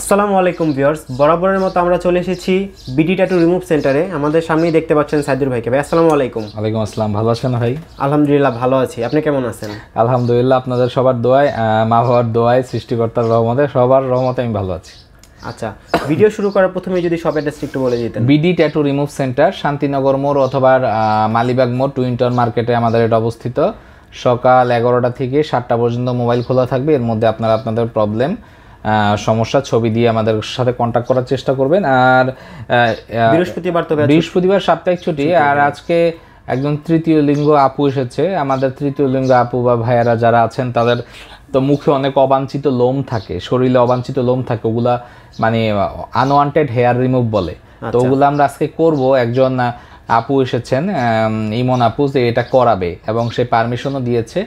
আসসালামু আলাইকুম ভিউয়ার্স বরাবরের মতো আমরা চলে এসেছি বিডি ট্যাটু রিমুভ সেন্টারে আমাদের সামনেই দেখতে পাচ্ছেন সাইদুর ভাইকে ভাই আসসালামু আলাইকুম ওয়ালাইকুম আসসালাম ভালো আছেন ভাই আলহামদুলিল্লাহ ভালো আছি আপনি কেমন আছেন আলহামদুলিল্লাহ আপনাদের সবার দোয়ায় মা বাবার দোয়ায় সৃষ্টিকর্তার রহমতে সবার রহমতে আমি ভালো আছি আচ্ছা ভিডিও শুরু করার প্রথমে যদি সব অ্যাড্রেস একটু বলে দিতেন BD tattoo remove centre Shantinagar মোড় অথবা মালিবাগ মোড় টুইন্টন মার্কেটে আমাদের এটা অবস্থিত সকাল এগারোটা থেকে সাতটা পর্যন্ত মোবাইল খোলা থাকবে এর মধ্যে আপনারা আপনাদের প্রবলেম সমস্যা ছবি দিয়ে আমাদের সাথে কন্ট্যাক্ট করার চেষ্টা করবেন আর বৃহস্পতিবার তো বৃহস্পতিবার সাপ্তাহিক ছুটি আর হ্যাঁ। আজকে একজন তৃতীয় লিঙ্গ আপু এসেছে আমাদের তৃতীয় লিঙ্গ আপু বা ভাইয়ারা যারা আছেন তাদের তো মুখে অনেক অবাঞ্ছিত লোম থাকে শরীরে অবাঞ্ছিত লোম থাকে ওগুলা মানে আনওয়ান্টেড হেয়ার রিমুভ বলে তো আচ্ছা। ওগুলো আমরা আজকে করব একজন আপু এসেছেন ইমন আপু যে এটা করাবে এবং সে পারমিশনও দিয়েছে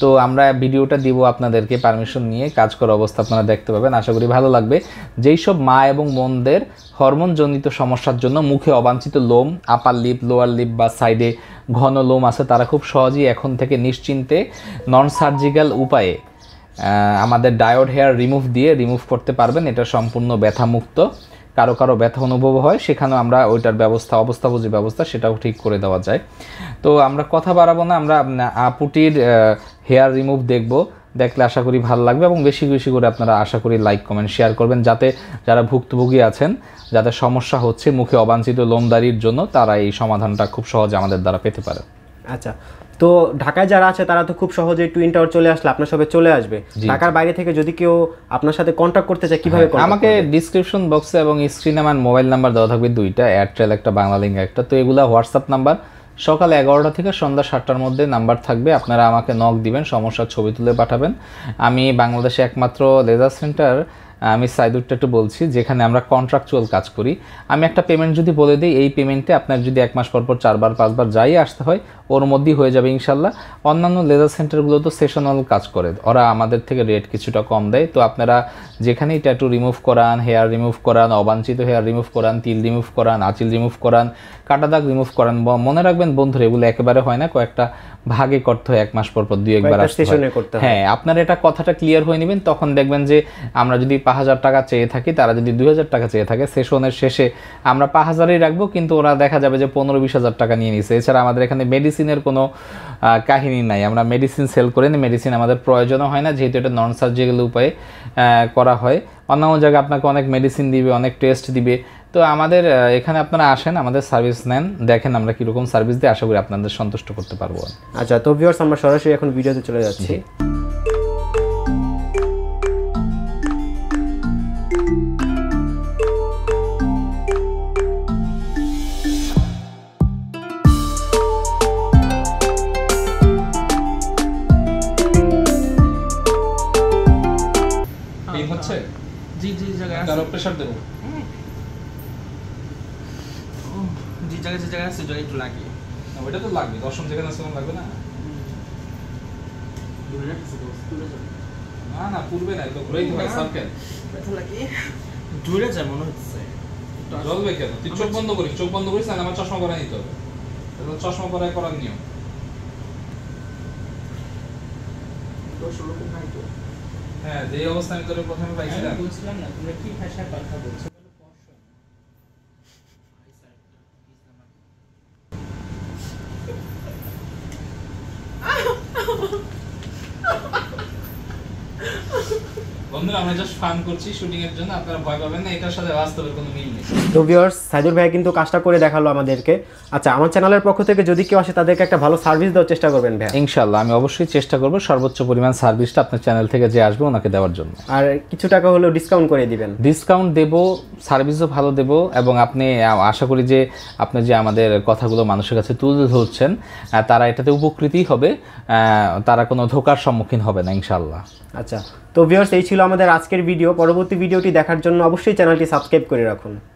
তো আমরা ভিডিওটা দিব আপনাদেরকে পারমিশন নিয়ে কাজ করা অবস্থা আপনারা দেখতে পাবেন আশা করি ভালো লাগবে যেই সব মা এবং মনদের হরমোনজনিত সমস্যার জন্য মুখে অবাঞ্ছিত লোম আপার লিপ লোয়ার লিপ বা সাইডে ঘন লোম আছে তারা খুব সহজেই এখন থেকে নিশ্চিন্তে নন সার্জিক্যাল উপায়ে আমাদের ডায়োড হেয়ার রিমুভ দিয়ে রিমুভ করতে পারবেন এটা সম্পূর্ণ ব্যথামুক্ত কারো কারো ব্যথা অনুভব হয় সেখানেও আমরা ওইটার ব্যবস্থা অবস্থা বুঝে ব্যবস্থা সেটাও ঠিক করে দেওয়া যায় তো আমরা কথা বাড়াবো না আমরা আপুটির হেয়ার রিমুভ দেখব দেখলে আশা করি ভালো লাগবে এবং বেশি বেশি করে আপনারা আশা করি লাইক কমেন্ট শেয়ার করবেন যাতে যারা ভুক্তভোগী আছেন যাদের সমস্যা হচ্ছে মুখে অবাঞ্ছিত লোমদারির জন্য তারা এই সমাধানটা খুব সহজে আমাদের দ্বারা পেতে পারে আচ্ছা তো ঢাকায় যারা আছে তারা তো খুব সহজে টুইন টাওয়ার চলে আসলে আপনার সবে চলে আসবে ঢাকার বাইরে থেকে যদি কেউ আপনার সাথে কন্ট্যাক্ট করতে চায় কিভাবে হ্যাঁ, আমাকে ডিসক্রিপশন বক্সে এবং স্ক্রিনে আমার মোবাইল নাম্বার দেওয়া থাকবে দুইটা এয়ারটেল একটা বাংলালিঙ্ক একটা তো এগুলা হোয়াটসঅ্যাপ নাম্বার সকাল এগারোটা থেকে সন্ধ্যা সাতটার মধ্যে নাম্বার থাকবে আপনারা আমাকে নক দিবেন সমস্যার ছবি তুলে পাঠাবেন আমি বাংলাদেশে একমাত্র লেজার সেন্টার আমি সাইদুরটা একটু বলছি যেখানে আমরা কন্ট্রাকচুয়াল কাজ করি আমি একটা পেমেন্ট যদি বলে দিই এই পেমেন্টে আপনার যদি এক মাস পর পর চারবার পাঁচবার যাই আসতে হয় ওর মধ্যেই হয়ে যাবে ইনশাল্লাহ অন্যান্য লেজার সেন্টারগুলো তো সেশনাল কাজ করে ওরা আমাদের থেকে রেট কিছুটা কম দেয় তো আপনারা যেখানেই ট্যাটু রিমুভ করান হেয়ার রিমুভ করান অবাঞ্ছিত হেয়ার রিমুভ করান তিল রিমুভ করান আঁচিল রিমুভ করান কাটা দাগ রিমুভ করান মনে রাখবেন বন্ধুরা এগুলো একেবারে হয় না কয়েকটা ভাগে করতে হয় এক মাস পর পর দুই একবার হ্যাঁ আপনারা এটা কথাটা ক্লিয়ার হয়ে নেবেন তখন দেখবেন যে আমরা যদি পাঁচ হাজার টাকা চেয়ে থাকি তারা যদি দুই হাজার টাকা চেয়ে থাকে সেশনের শেষে আমরা পাঁচ হাজারই রাখবো কিন্তু ওরা দেখা যাবে যে পনেরো বিশ হাজার টাকা নিয়ে নিছে এছাড়া আমাদের এখানে মেডিসিনের কোনো কাহিনী নাই আমরা মেডিসিন সেল করে নিই মেডিসিন আমাদের প্রয়োজনও হয় না যেহেতু এটা নন সার্জিক্যাল উপায়ে করা হয় অন্য জায়গায় আপনাকে অনেক মেডিসিন দিবে অনেক টেস্ট দিবে তো আমাদের এখানে আপনারা আসেন আমাদের সার্ভিস নেন দেখেন আমরা কীরকম সার্ভিস দিই আশা করি আপনাদের সন্তুষ্ট করতে পারবো আচ্ছা তো ভিউয়ার্স আমরা সরাসরি এখন ভিডিওতে চলে যাচ্ছি আছে জি জি জায়গায় আছে তারও প্রেসার দেব জি জায়গায় জি জায়গায় আছে জয় একটু লাগে ওটা তো লাগবে দশম জায়গা না আছে লাগবে না না না পূর্বে না তো ঘুরেই হয় সার্কেল ব্যথা লাগে দূরে যায় মনে হচ্ছে জ্বলবে কেন তুই চোখ বন্ধ করিস চোখ বন্ধ করিস না আমার চশমা পরা নিতে হবে তাহলে চশমা পরা করার নিয়ম দোষ ওরকম নাই তো হ্যাঁ যে অবস্থা আমি তোর প্রথমে পাইছিলাম বুঝলাম না তোমরা কি ভাষায় কথা বলছো বন্ধুরা আমরা জাস্ট ভাই কিন্তু কাজটা করে দেখালো আমাদেরকে আচ্ছা চ্যানেলের পক্ষ থেকে যদি কেউ আসে তাদেরকে একটা ভালো সার্ভিস দেওয়ার চেষ্টা করবেন আমি অবশ্যই চেষ্টা সর্বোচ্চ পরিমাণ সার্ভিসটা আপনার চ্যানেল থেকে যে আসবে ওনাকে দেওয়ার জন্য আর কিছু টাকা হলেও ডিসকাউন্ট দিবেন ডিসকাউন্ট সার্ভিসও ভালো এবং আপনি আশা করি যে আপনি যে আমাদের কথাগুলো মানুষের কাছে তুলে ধরছেন তারা এটাতে উপকৃতই হবে তারা কোনো ধোকার সম্মুখীন হবে না ইনশাআল্লাহ আচ্ছা তো ভিউয়ার্স এই ছিল আমাদের আজকের ভিডিও পরবর্তী ভিডিওটি দেখার জন্য অবশ্যই চ্যানেলটি সাবস্ক্রাইব করে রাখুন